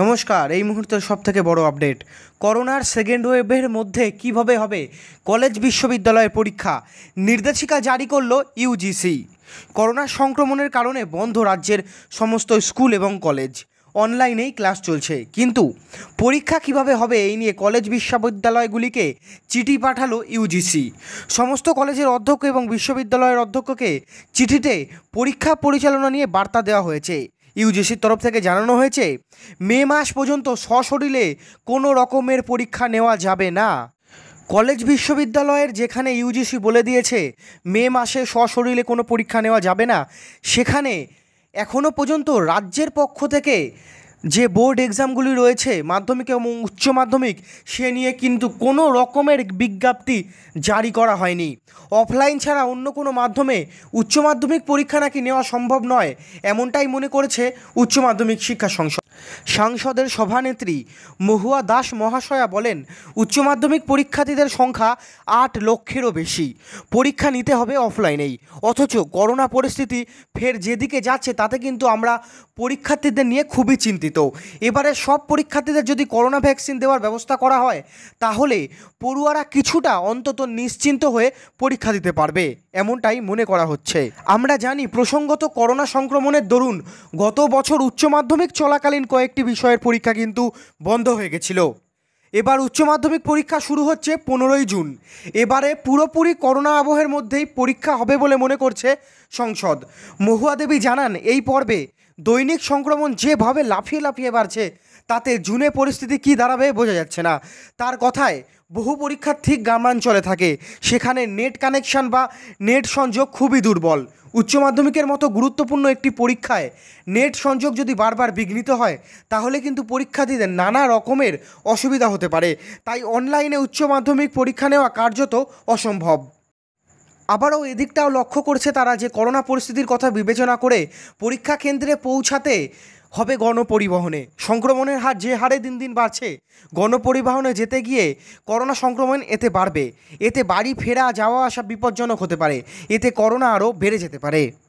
নমস্কার এই মুহূর্তের সবথেকে বড় আপডেট করোনার সেকেন্ড ওয়েভের মধ্যে কিভাবে হবে কলেজ বিশ্ববিদ্যালয়ের পরীক্ষা নির্দেশিকা জারি করল ইউজিসি করোনা সংক্রমণের কারণে বন্ধ রাজ্যের সমস্ত স্কুল এবং কলেজ অনলাইনেই ক্লাস চলছে কিন্তু পরীক্ষা কিভাবে হবে এই নিয়ে কলেজ বিশ্ববিদ্যালয়গুলিকে চিঠি পাঠালো ইউজিসি সমস্ত কলেজের অধ্যক্ষ এবং বিশ্ববিদ্যালয়ের অধ্যক্ষকে চিঠিতে পরীক্ষা পরিচালনা নিয়ে বার্তা দেওয়া হয়েছে ইউজিসির তরফ থেকে জানানো হয়েছে মে মাস পর্যন্ত সশরীরে কোনো রকমের পরীক্ষা নেওয়া যাবে না কলেজ বিশ্ববিদ্যালয়ের যেখানে ইউজিসি বলে দিয়েছে মে মাসে সশরীরে কোনো পরীক্ষা নেওয়া যাবে না সেখানে এখনও পর্যন্ত রাজ্যের পক্ষ থেকে যে বোর্ড এক্সামগুলি রয়েছে মাধ্যমিক এবং উচ্চ মাধ্যমিক সে নিয়ে কিন্তু কোনো রকমের বিজ্ঞপ্তি জারি করা হয়নি অফলাইন ছাড়া অন্য কোনো মাধ্যমে উচ্চ মাধ্যমিক পরীক্ষা নাকি নেওয়া সম্ভব নয় এমনটাই মনে করেছে উচ্চ মাধ্যমিক শিক্ষা সংসদ সাংসদের সভানেত্রী মহুয়া দাস মহাশয়া বলেন উচ্চ মাধ্যমিক পরীক্ষার্থীদের সংখ্যা আট লক্ষেরও বেশি পরীক্ষা নিতে হবে অফলাইনেই অথচ করোনা পরিস্থিতি ফের যেদিকে যাচ্ছে তাতে কিন্তু আমরা পরীক্ষার্থীদের নিয়ে খুবই চিন্তিত এবারে সব পরীক্ষার্থীদের যদি করোনা ভ্যাকসিন দেওয়ার ব্যবস্থা করা হয় তাহলে পড়ুয়ারা কিছুটা অন্তত নিশ্চিন্ত হয়ে পরীক্ষা দিতে পারবে এমনটাই মনে করা হচ্ছে আমরা জানি প্রসঙ্গত করোনা সংক্রমণের দরুন গত বছর উচ্চ মাধ্যমিক চলাকালীন কয়েকটি বিষয়ের পরীক্ষা কিন্তু বন্ধ হয়ে গেছিল এবার উচ্চ মাধ্যমিক পরীক্ষা শুরু হচ্ছে পনেরোই জুন এবারে পুরোপুরি করোনা আবহের মধ্যেই পরীক্ষা হবে বলে মনে করছে সংসদ মহুয়া দেবী জানান এই পর্বে দৈনিক সংক্রমণ যেভাবে লাফিয়ে লাফিয়ে বাড়ছে তাতে জুনে পরিস্থিতি কি দাঁড়াবে বোঝা যাচ্ছে না তার কথায় বহু পরীক্ষার্থী গ্রামাঞ্চলে থাকে সেখানে নেট কানেকশন বা নেট সংযোগ খুবই দুর্বল উচ্চ মাধ্যমিকের মতো গুরুত্বপূর্ণ একটি পরীক্ষায় নেট সংযোগ যদি বারবার বিঘ্নিত হয় তাহলে কিন্তু পরীক্ষার্থীদের নানা রকমের অসুবিধা হতে পারে তাই অনলাইনে উচ্চ মাধ্যমিক পরীক্ষা নেওয়া কার্যত অসম্ভব আবারও এদিকটাও লক্ষ্য করছে তারা যে করোনা পরিস্থিতির কথা বিবেচনা করে পরীক্ষা কেন্দ্রে পৌঁছাতে হবে গণপরিবহনে সংক্রমণের হার যে হারে দিন দিন বাড়ছে গণপরিবহনে যেতে গিয়ে করোনা সংক্রমণ এতে বাড়বে এতে বাড়ি ফেরা যাওয়া আসা বিপজ্জনক হতে পারে এতে করোনা আরও বেড়ে যেতে পারে